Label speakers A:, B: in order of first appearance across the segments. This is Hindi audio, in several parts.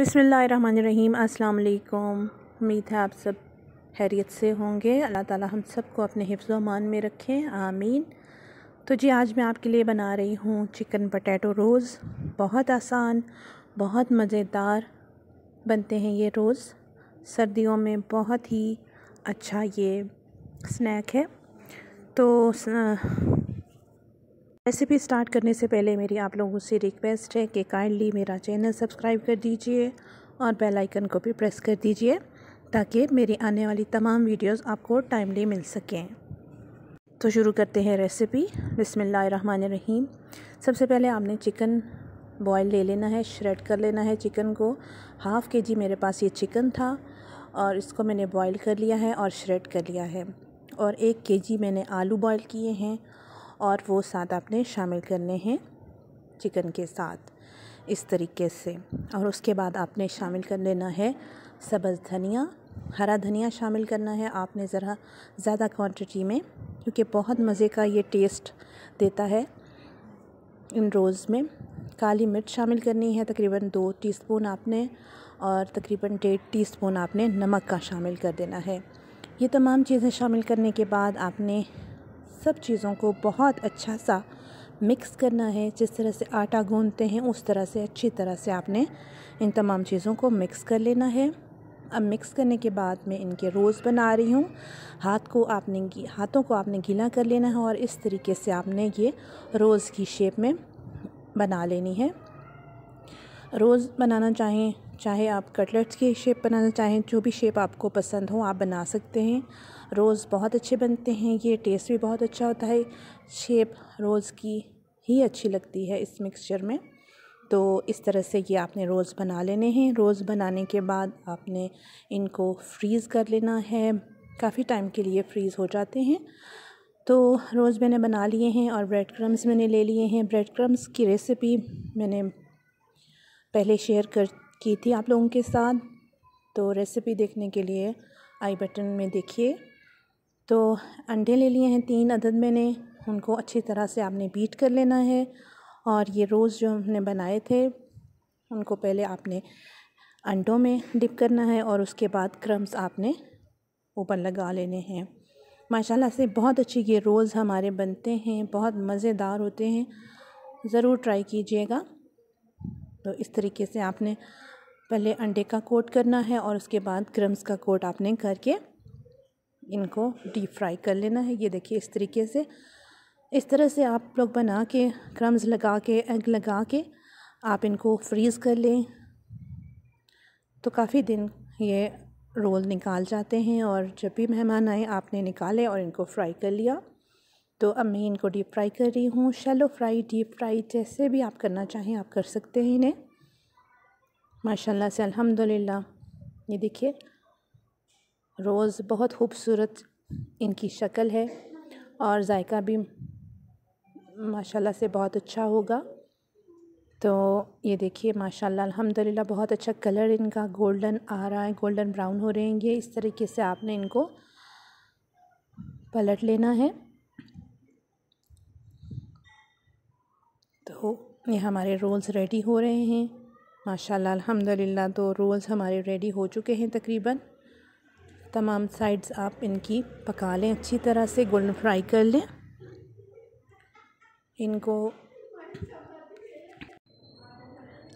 A: बिसमीम् अस्सलाम उम्मीद है आप सब हैरियत से होंगे अल्लाह ताला हम सब को अपने हिफ्ज़ अमान में रखें आमीन तो जी आज मैं आपके लिए बना रही हूँ चिकन पटैटो रोज़ बहुत आसान बहुत मज़ेदार बनते हैं ये रोज़ सर्दियों में बहुत ही अच्छा ये स्नैक है तो रेसिपी स्टार्ट करने से पहले मेरी आप लोगों से रिक्वेस्ट है कि काइंडली मेरा चैनल सब्सक्राइब कर दीजिए और बेल आइकन को भी प्रेस कर दीजिए ताकि मेरी आने वाली तमाम वीडियोस आपको टाइमली मिल सकें तो शुरू करते हैं रेसिपी बिसमीम सबसे पहले आपने चिकन बॉयल ले लेना है श्रेड कर लेना है चिकन को हाफ़ के जी मेरे पास ये चिकन था और इसको मैंने बॉईल कर लिया है और श्रेड कर लिया है और एक के जी मैंने आलू बॉईल किए हैं और वो साथ आपने शामिल करने हैं चिकन के साथ इस तरीके से और उसके बाद आपने शामिल कर लेना है सब्ज़ धनिया हरा धनिया शामिल करना है आपने ज़रा ज़्यादा क्वांटिटी में क्योंकि बहुत मज़े का ये टेस्ट देता है इन रोज़ में काली मिर्च शामिल करनी है तकरीबन दो टीस्पून आपने और तकरीबन डेढ़ टीस्पून आपने नमक का शामिल कर देना है ये तमाम चीज़ें शामिल करने के बाद आपने सब चीज़ों को बहुत अच्छा सा मिक्स करना है जिस तरह से आटा गूंदते हैं उस तरह से अच्छी तरह से आपने इन तमाम चीज़ों को मिक्स कर लेना है अब मिक्स करने के बाद मैं इनके रोज़ बना रही हूँ हाथ को आपने हाथों को आपने गीला कर लेना है और इस तरीके से आपने ये रोज़ की शेप में बना लेनी है रोज़ बनाना चाहें चाहे आप कटलेट्स की शेप बनाना चाहें जो भी शेप आपको पसंद हो आप बना सकते हैं रोज़ बहुत अच्छे बनते हैं ये टेस्ट भी बहुत अच्छा होता है शेप रोज़ की ही अच्छी लगती है इस मिक्सचर में तो इस तरह से ये आपने रोज़ बना लेने हैं रोज़ बनाने के बाद आपने इनको फ्रीज़ कर लेना है काफ़ी टाइम के लिए फ्रीज़ हो जाते हैं तो रोज़ मैंने बना लिए हैं और ब्रेड क्रम्स मैंने ले लिए हैं ब्रेड क्रम्स की रेसिपी मैंने पहले शेयर कर की थी आप लोगों के साथ तो रेसिपी देखने के लिए आई बटन में देखिए तो अंडे ले लिए हैं तीन अदद मैंने उनको अच्छी तरह से आपने बीट कर लेना है और ये रोज़ जो हमने बनाए थे उनको पहले आपने अंडों में डिप करना है और उसके बाद क्रम्स आपने ऊपर लगा लेने हैं माशाल्लाह से बहुत अच्छी ये रोज़ हमारे बनते हैं बहुत मज़ेदार होते हैं ज़रूर ट्राई कीजिएगा तो इस तरीके से आपने पहले अंडे का कोट करना है और उसके बाद क्रम्स का कोट आपने करके इनको डीप फ्राई कर लेना है ये देखिए इस तरीके से इस तरह से आप लोग बना के क्रम्स लगा के एग लगा के आप इनको फ्रीज़ कर लें तो काफ़ी दिन ये रोल निकाल जाते हैं और जब भी मेहमान आए आपने निकाले और इनको फ्राई कर लिया तो अब मैं इनको डीप फ्राई कर रही हूँ शेलो फ्राई डीप फ्राई जैसे भी आप करना चाहें आप कर सकते हैं इन्हें माशाल्लाह से अल्हम्दुलिल्लाह ये देखिए रोज़ बहुत खूबसूरत इनकी शक्ल है और जायका भी माशाल्लाह से बहुत अच्छा होगा तो ये देखिए माशाल्लाह अल्हम्दुलिल्लाह बहुत अच्छा कलर इनका गोल्डन आ रहा है गोल्डन ब्राउन हो रहे हैं ये इस तरीके से आपने इनको पलट लेना है ये हमारे रोल्स रेडी हो रहे हैं माशाल्लाह अल्हम्दुलिल्लाह तो रोल्स हमारे रेडी हो चुके हैं तकरीबन तमाम साइड्स आप इनकी पका लें अच्छी तरह से गोल्डन फ्राई कर लें इनको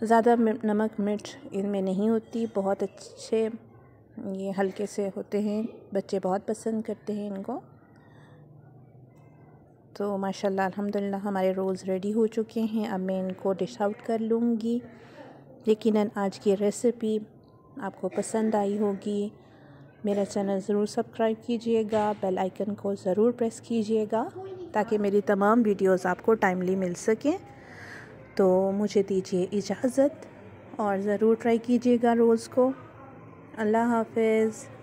A: ज़्यादा नमक मिर्च इनमें नहीं होती बहुत अच्छे ये हल्के से होते हैं बच्चे बहुत पसंद करते हैं इनको तो माशाल्लाह अल्हम्दुलिल्लाह हमारे रोल्स रेडी हो चुके हैं अब मैं इनको डिश आउट कर लूँगी लेकिन आज की रेसिपी आपको पसंद आई होगी मेरा चैनल ज़रूर सब्सक्राइब कीजिएगा बेल आइकन को ज़रूर प्रेस कीजिएगा ताकि मेरी तमाम वीडियोस आपको टाइमली मिल सकें तो मुझे दीजिए इजाज़त और ज़रूर ट्राई कीजिएगा रोज़ को अल्लाह हाफिज़